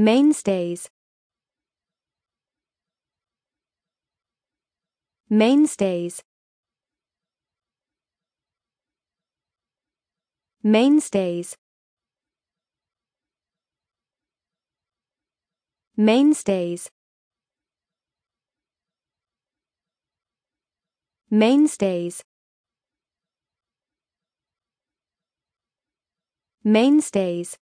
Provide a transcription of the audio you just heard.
Mainstays Mainstays Mainstays Mainstays Mainstays Mainstays